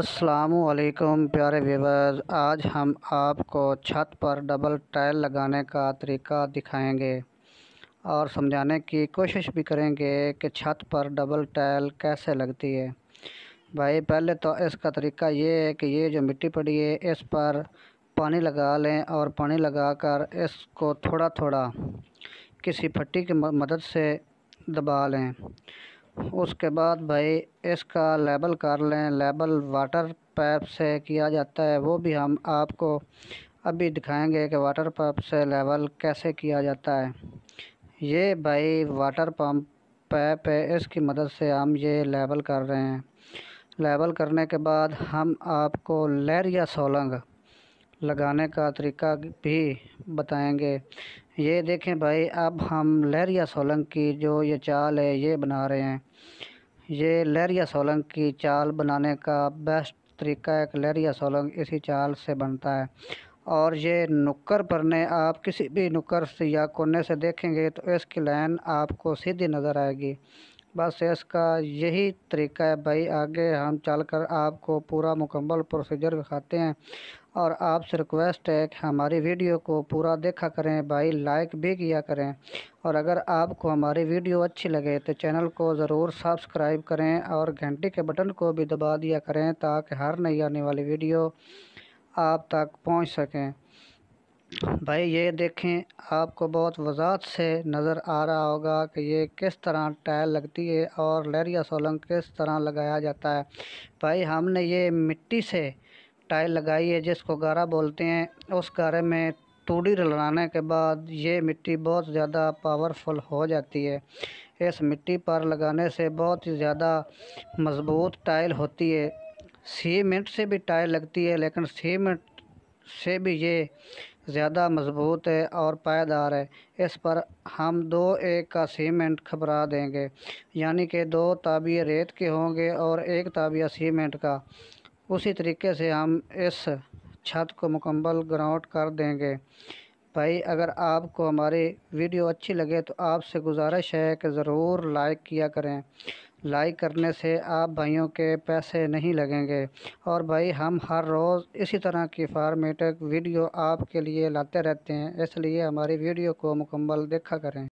असलकुम प्यारे व्यवर्स आज हम आपको छत पर डबल टाइल लगाने का तरीका दिखाएंगे और समझाने की कोशिश भी करेंगे कि छत पर डबल टाइल कैसे लगती है भाई पहले तो इसका तरीका ये है कि ये जो मिट्टी पड़ी है इस पर पानी लगा लें और पानी लगाकर इसको थोड़ा थोड़ा किसी फट्टी की मदद से दबा लें उसके बाद भाई इसका लेबल कर लें लेबल वाटर पैप से किया जाता है वो भी हम आपको अभी दिखाएंगे कि वाटर पंप से लेवल कैसे किया जाता है ये भाई वाटर पंप पैप है इसकी मदद से हम ये लेवल कर रहे हैं लेवल करने के बाद हम आपको लहर या सोलंग लगाने का तरीका भी बताएंगे ये देखें भाई अब हम लहरिया सोलंग की जो ये चाल है ये बना रहे हैं ये लहरिया सोलंग की चाल बनाने का बेस्ट तरीका कि लहरिया सोलंग इसी चाल से बनता है और ये नुक्कर पर ने आप किसी भी नुक्कर से या कोने से देखेंगे तो इसकी लाइन आपको सीधी नज़र आएगी बस इसका यही तरीका है भाई आगे हम चल कर आपको पूरा मुकम्मल प्रोसीजर दिखाते हैं और आपसे रिक्वेस्ट है कि हमारी वीडियो को पूरा देखा करें भाई लाइक भी किया करें और अगर आपको हमारी वीडियो अच्छी लगे तो चैनल को ज़रूर सब्सक्राइब करें और घंटी के बटन को भी दबा दिया करें ताकि हर नई आने वाली वीडियो आप तक पहुंच सकें भाई ये देखें आपको बहुत वजात से नज़र आ रहा होगा कि ये किस तरह टायर लगती है और लहरिया सोलंग किस तरह लगाया जाता है भाई हमने ये मिट्टी से टाइल लगाई है जिसको गारा बोलते हैं उस गारे में तूड़ी रलाने के बाद ये मिट्टी बहुत ज़्यादा पावरफुल हो जाती है इस मिट्टी पर लगाने से बहुत ही ज़्यादा मज़बूत टाइल होती है सीमेंट से भी टाइल लगती है लेकिन सीमेंट से भी ये ज़्यादा मज़बूत है और पायदार है इस पर हम दो एक का सीमेंट खबरा देंगे यानी कि दो ताबिया रेत के होंगे और एक ताबिया सीमेंट का उसी तरीके से हम इस छत को मुकम्मल ग्राउंड कर देंगे भाई अगर आपको हमारी वीडियो अच्छी लगे तो आपसे गुजारिश है कि ज़रूर लाइक किया करें लाइक करने से आप भाइयों के पैसे नहीं लगेंगे और भाई हम हर रोज़ इसी तरह की फार्मेटिक वीडियो आपके लिए लाते रहते हैं इसलिए हमारी वीडियो को मुकम्मल देखा करें